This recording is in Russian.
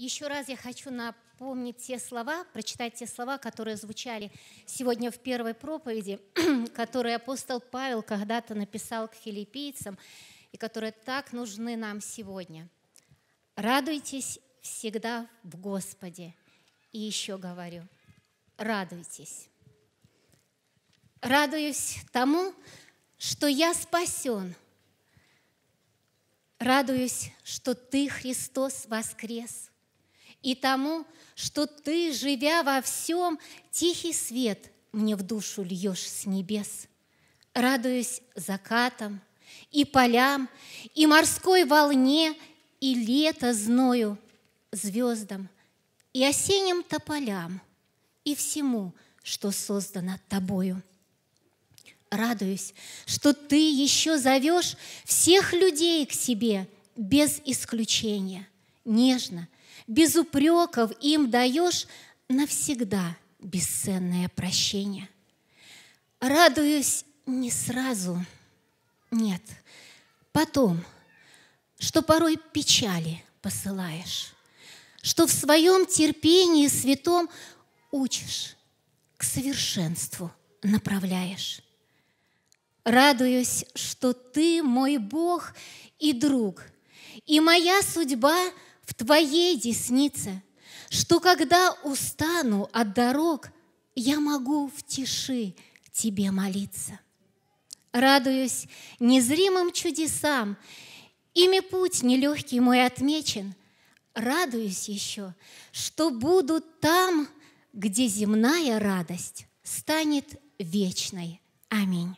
Еще раз я хочу напомнить те слова, прочитать те слова, которые звучали сегодня в первой проповеди, которые апостол Павел когда-то написал к филиппийцам и которые так нужны нам сегодня. «Радуйтесь всегда в Господе». И еще говорю, радуйтесь. Радуюсь тому, что я спасен. Радуюсь, что Ты, Христос, воскрес – и тому, что ты, живя во всем, тихий свет мне в душу льешь с небес. Радуюсь закатам и полям, и морской волне, и лето зною, звездам, и осенним тополям, и всему, что создано тобою. Радуюсь, что ты еще зовешь всех людей к себе без исключения, нежно – без упреков им даешь навсегда бесценное прощение. Радуюсь не сразу, нет, потом, что порой печали посылаешь, что в своем терпении святом учишь, к совершенству направляешь. Радуюсь, что ты мой Бог и друг, и моя судьба – в Твоей деснице, что когда устану от дорог, я могу в тиши Тебе молиться. Радуюсь незримым чудесам, ими путь нелегкий мой отмечен. Радуюсь еще, что буду там, где земная радость станет вечной. Аминь.